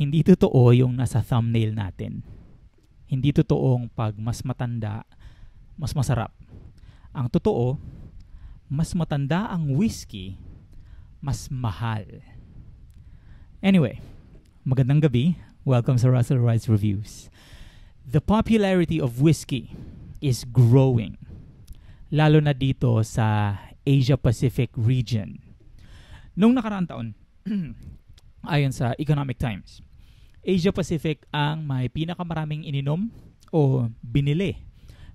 hindi totoo yung nasa thumbnail natin. Hindi totoong pag mas matanda, mas masarap. Ang totoo, mas matanda ang whiskey, mas mahal. Anyway, magandang gabi. Welcome sa Russell Rides Reviews. The popularity of whiskey is growing, lalo na dito sa Asia-Pacific region. Noong nakaraang taon, ayon sa Economic Times, Asia Pacific ang may pinakamaraming ininom o binili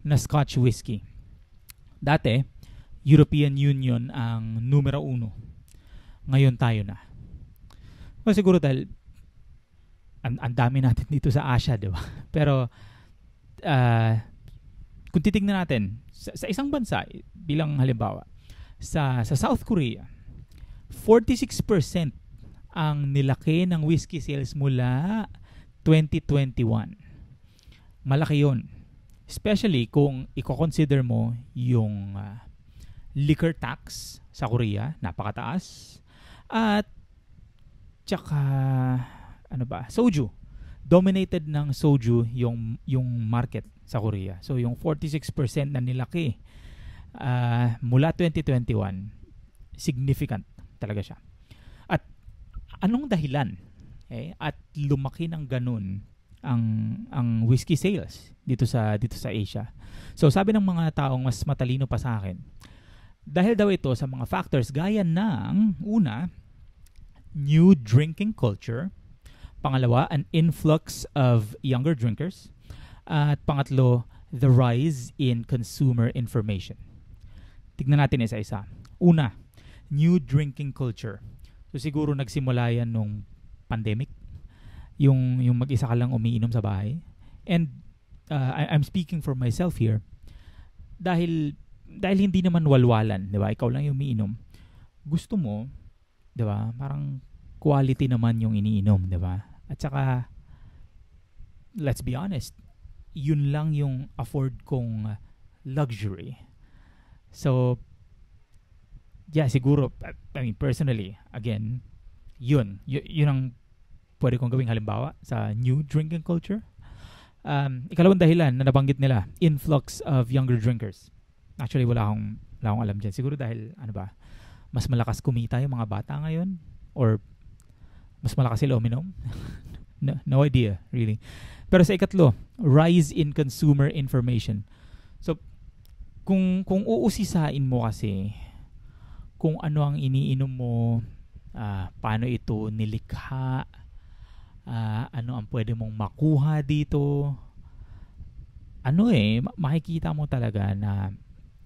na Scotch whiskey. Dati, European Union ang numero uno. Ngayon tayo na. Well, siguro dahil ang, ang dami natin dito sa Asia, di ba? Pero uh, kung titignan natin sa, sa isang bansa bilang halimbawa sa sa South Korea, 46% ang nilaki ng whiskey sales mula 2021. Malaki yon. Especially kung i-consider mo yung uh, liquor tax sa Korea, napakataas. At tsaka ano ba, soju. Dominated ng soju yung yung market sa Korea. So yung 46% na nilaki uh, mula 2021, significant talaga siya anong dahilan eh, at lumaki ng ganun ang ang whiskey sales dito sa dito sa Asia. So sabi ng mga taong mas matalino pa sa akin, dahil daw ito sa mga factors gaya ng una, new drinking culture, pangalawa, an influx of younger drinkers, at pangatlo, the rise in consumer information. Tignan natin isa-isa. Una, new drinking culture So siguro nagsimula yan nung pandemic. Yung, yung mag-isa ka lang umiinom sa bahay. And uh, I, I'm speaking for myself here. Dahil dahil hindi naman walwalan, 'di ba? Ikaw lang yung umiinom. Gusto mo, 'di ba? Parang quality naman yung iniinom, 'di ba? At saka let's be honest, yun lang yung afford kong luxury. So yeah, siguro, I mean, personally, again, yun. Y- yun ang pwede kong gawing halimbawa sa new drinking culture. Um, ikalawang dahilan na nabanggit nila, influx of younger drinkers. Actually, wala akong, wala akong alam dyan. Siguro dahil, ano ba, mas malakas kumita yung mga bata ngayon? Or mas malakas sila uminom? no, no idea, really. Pero sa ikatlo, rise in consumer information. So, kung, kung uusisain mo kasi kung ano ang iniinom mo, uh, paano ito nilikha, uh, ano ang pwede mong makuha dito. Ano eh, makikita mo talaga na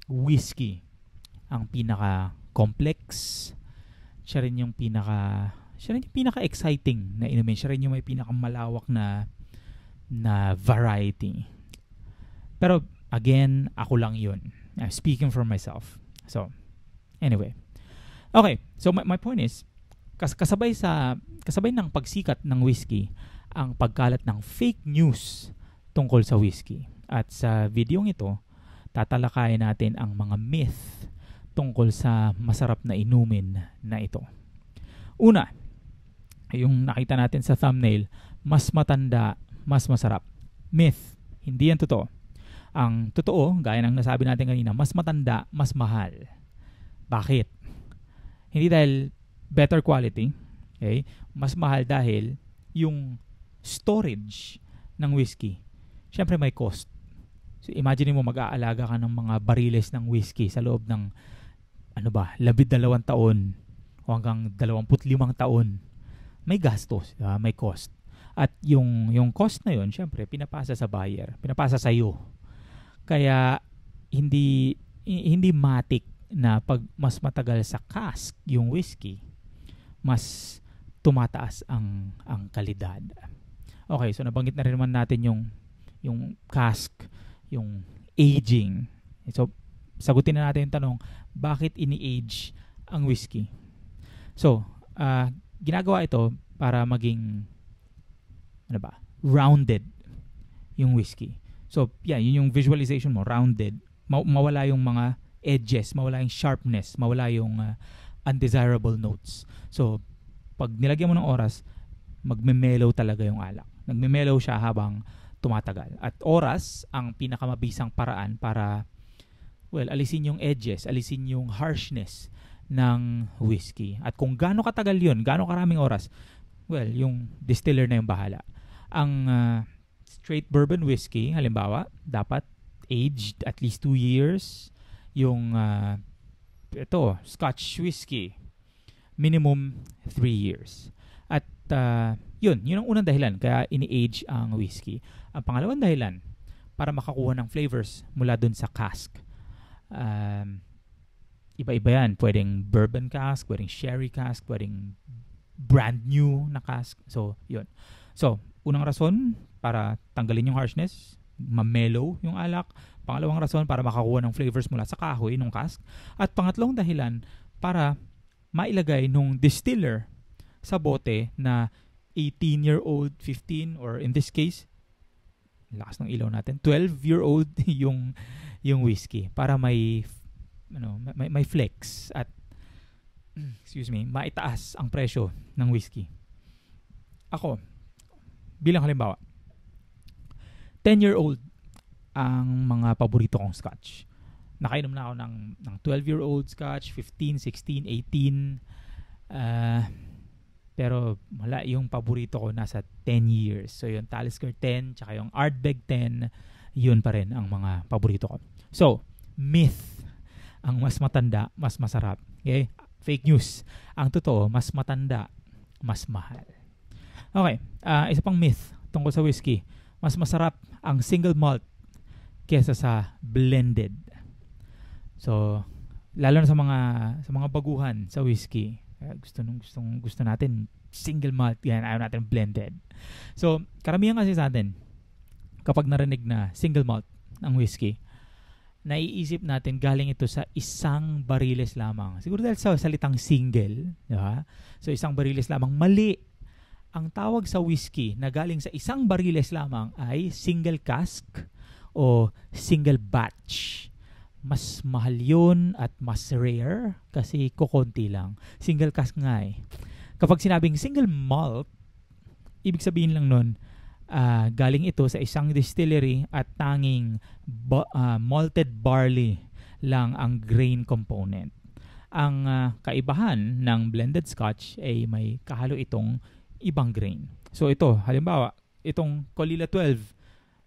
whiskey ang pinaka complex. Siya rin yung pinaka siya rin yung pinaka exciting na inumin. Siya rin yung may pinaka malawak na na variety. Pero again, ako lang yun. Uh, speaking for myself. So, Anyway. Okay, so my, my point is, kas kasabay sa kasabay ng pagsikat ng whiskey ang pagkalat ng fake news tungkol sa whiskey. At sa videong ito, tatalakayin natin ang mga myth tungkol sa masarap na inumin na ito. Una, yung nakita natin sa thumbnail, mas matanda, mas masarap. Myth, hindi yan totoo. Ang totoo, gaya ng nasabi natin kanina, mas matanda, mas mahal. Bakit? Hindi dahil better quality, okay? Mas mahal dahil yung storage ng whiskey. Syempre may cost. So imagine mo mag-aalaga ka ng mga bariles ng whiskey sa loob ng ano ba, labid dalawang taon o hanggang 25 taon. May gastos, uh, may cost. At yung yung cost na yon, syempre pinapasa sa buyer, pinapasa sa iyo. Kaya hindi hindi matik na pag mas matagal sa cask yung whiskey, mas tumataas ang ang kalidad. Okay, so nabanggit na rin naman natin yung yung cask, yung aging. So sagutin na natin yung tanong, bakit ini-age ang whiskey? So, uh, ginagawa ito para maging ano ba? rounded yung whiskey. So, yeah, yun yung visualization mo, rounded. Ma- mawala yung mga edges, mawala yung sharpness, mawala yung uh, undesirable notes. So, pag nilagyan mo ng oras, magme-mellow talaga yung alak. Nagme-mellow siya habang tumatagal. At oras ang pinakamabisang paraan para well, alisin yung edges, alisin yung harshness ng whiskey. At kung gaano katagal 'yun, gaano karaming oras, well, yung distiller na yung bahala. Ang uh, straight bourbon whiskey, halimbawa, dapat aged at least 2 years yung uh, ito, Scotch whiskey minimum 3 years. At uh, yun, yun ang unang dahilan kaya ini-age ang whiskey. Ang pangalawang dahilan para makakuha ng flavors mula dun sa cask. Um, iba-iba yan. Pwedeng bourbon cask, pwedeng sherry cask, pwedeng brand new na cask. So, yun. So, unang rason para tanggalin yung harshness, mamellow yung alak, Pangalawang rason para makakuha ng flavors mula sa kahoy ng cask. At pangatlong dahilan para mailagay nung distiller sa bote na 18-year-old, 15, or in this case, lakas ng ilaw natin, 12-year-old yung, yung whiskey para may, ano, may, may flex at excuse me, maitaas ang presyo ng whiskey. Ako, bilang halimbawa, 10-year-old ang mga paborito kong scotch. Nakainom na ako ng, ng 12-year-old scotch, 15, 16, 18. Uh, pero wala, yung paborito ko nasa 10 years. So yung Talisker 10, tsaka yung Ardbeg 10, yun pa rin ang mga paborito ko. So, myth. Ang mas matanda, mas masarap. Okay? Fake news. Ang totoo, mas matanda, mas mahal. Okay, uh, isa pang myth tungkol sa whiskey. Mas masarap ang single malt kesa sa blended. So, lalo na sa mga sa mga baguhan sa whiskey. Kaya gusto nung gustong gusto natin single malt yan, ayaw natin blended. So, karamihan kasi sa atin kapag narinig na single malt ang whiskey, naiisip natin galing ito sa isang bariles lamang. Siguro dahil sa salitang single, di ba? So isang bariles lamang mali. Ang tawag sa whiskey na galing sa isang bariles lamang ay single cask o single batch. Mas mahal yun at mas rare kasi kukonti lang. Single cask nga eh. Kapag sinabing single malt, ibig sabihin lang nun, uh, galing ito sa isang distillery at tanging ba- uh, malted barley lang ang grain component. Ang uh, kaibahan ng blended scotch ay may kahalo itong ibang grain. So ito, halimbawa, itong Colilla 12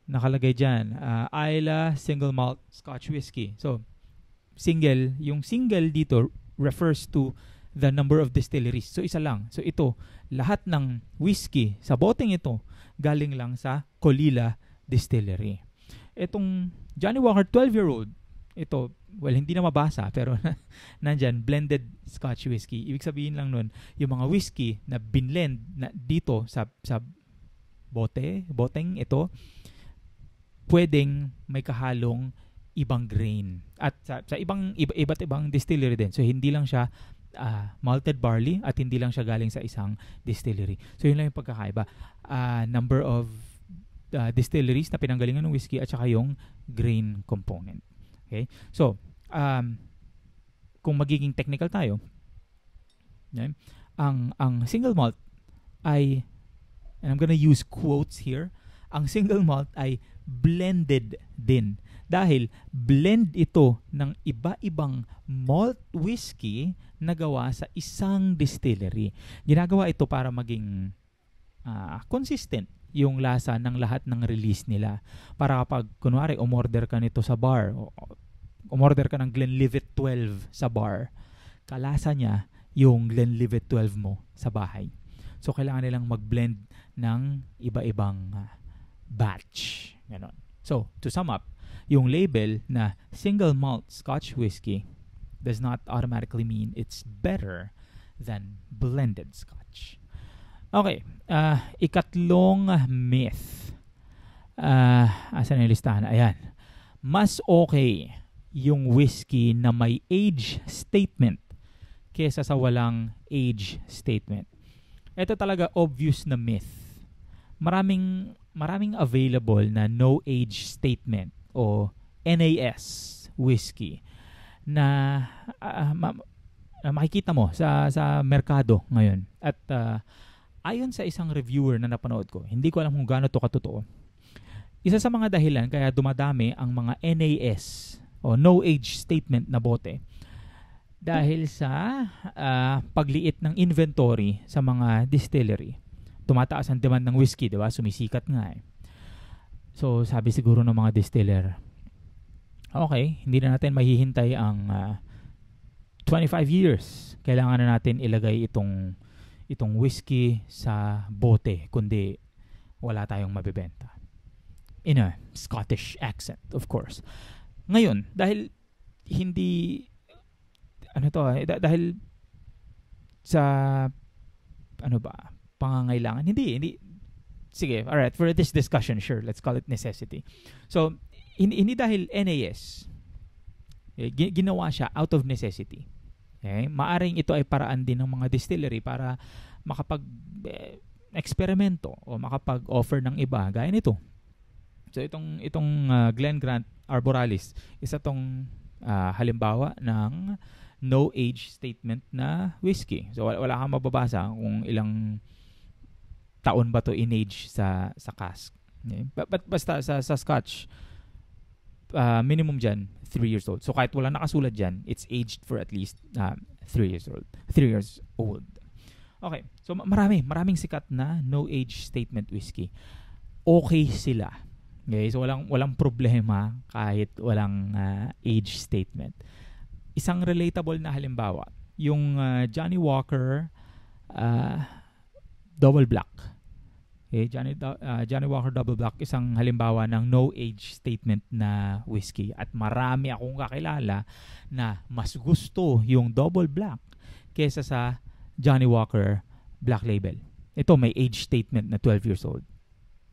nakalagay dyan. Uh, Isla Single Malt Scotch Whiskey. So, single, yung single dito refers to the number of distilleries. So, isa lang. So, ito, lahat ng whiskey sa boteng ito galing lang sa Colila Distillery. Itong Johnny Walker 12-year-old, ito, well, hindi na mabasa, pero nandyan, blended Scotch whiskey. Ibig sabihin lang nun, yung mga whiskey na binlend na dito sa, sa bote, boteng ito, pwedeng may kahalong ibang grain. At sa, sa ibang iba, iba't ibang distillery din. So hindi lang siya uh, malted barley at hindi lang siya galing sa isang distillery. So yun lang yung pagkakaiba. Uh, number of uh, distilleries na pinanggalingan ng whiskey at saka yung grain component. Okay? So, um, kung magiging technical tayo, okay? ang ang single malt ay and I'm gonna use quotes here ang single malt ay blended din. Dahil blend ito ng iba-ibang malt whiskey na gawa sa isang distillery. Ginagawa ito para maging uh, consistent yung lasa ng lahat ng release nila. Para kapag, kunwari, umorder ka nito sa bar, o, umorder ka ng Glenlivet 12 sa bar, kalasa niya yung Glenlivet 12 mo sa bahay. So, kailangan nilang mag-blend ng iba-ibang uh, batch. Ganon. So, to sum up, yung label na single malt Scotch whiskey does not automatically mean it's better than blended Scotch. Okay, uh, ikatlong myth. Uh, asan yung listahan? Ayan. Mas okay yung whiskey na may age statement kesa sa walang age statement. Ito talaga obvious na myth. Maraming maraming available na no age statement o NAS whiskey na uh, ma- makikita mo sa sa merkado ngayon. At uh, ayon sa isang reviewer na napanood ko, hindi ko alam kung gaano to katotoo. Isa sa mga dahilan kaya dumadami ang mga NAS o no age statement na bote dahil sa uh, pagliit ng inventory sa mga distillery tumataas ang demand ng whiskey, di ba? Sumisikat nga eh. So, sabi siguro ng mga distiller, okay, hindi na natin mahihintay ang uh, ah, 25 years. Kailangan na natin ilagay itong itong whiskey sa bote, kundi wala tayong mabebenta. In a Scottish accent, of course. Ngayon, dahil hindi ano to, eh, dahil sa ano ba, pangangailangan. Hindi, hindi. Sige, all right, for this discussion, sure, let's call it necessity. So, hindi dahil NAS, eh, ginawa siya out of necessity. Okay? Maaring ito ay paraan din ng mga distillery para makapag eh, eksperimento o makapag-offer ng iba gaya nito. So itong itong uh, Glenn Grant Arboralis, isa tong uh, halimbawa ng no age statement na whiskey. So wala, wala kang mababasa kung ilang taon ba to in age sa sa cask. Okay? But, but basta sa, sa scotch, uh, minimum dyan, 3 years old. So kahit wala nakasulat diyan, it's aged for at least 3 um, uh, years old. 3 years old. Okay. So marami, maraming sikat na no age statement whiskey. Okay sila. Okay, so walang walang problema kahit walang uh, age statement. Isang relatable na halimbawa, yung uh, Johnny Walker uh, Double Black eh, Johnny, uh, Johnny Walker Double Black, isang halimbawa ng no age statement na whiskey. At marami akong kakilala na mas gusto yung Double Black kesa sa Johnny Walker Black Label. Ito may age statement na 12 years old.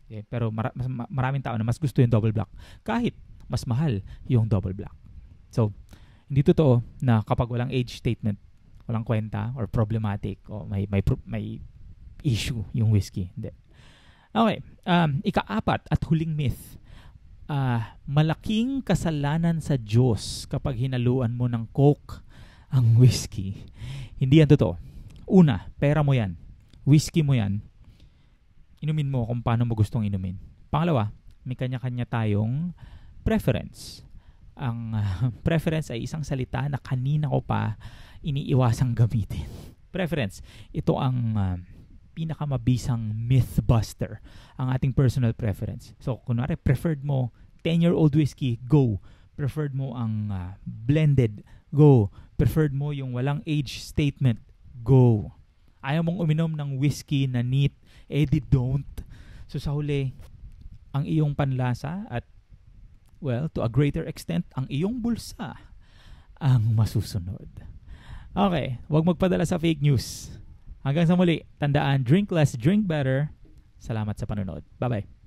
Okay, eh, pero mar- mas, maraming tao na mas gusto yung Double Black kahit mas mahal yung Double Black. So, hindi totoo na kapag walang age statement, walang kwenta or problematic o may may may issue yung whiskey. Hindi. Okay, um, ikaapat at huling myth. Uh, malaking kasalanan sa Diyos kapag hinaluan mo ng coke ang whiskey. Hindi yan totoo. Una, pera mo yan. Whiskey mo yan. Inumin mo kung paano mo gustong inumin. Pangalawa, may kanya-kanya tayong preference. Ang uh, preference ay isang salita na kanina ko pa iniiwasang gamitin. Preference. Ito ang uh, pinakamabisang myth buster ang ating personal preference. So, kunwari, preferred mo 10-year-old whiskey, go. Preferred mo ang uh, blended, go. Preferred mo yung walang age statement, go. Ayaw mong uminom ng whiskey na neat, edit eh, don't. So, sa huli, ang iyong panlasa at, well, to a greater extent, ang iyong bulsa ang masusunod. Okay, huwag magpadala sa fake news. Hanggang sa muli, tandaan, drink less, drink better. Salamat sa panonood. Bye-bye.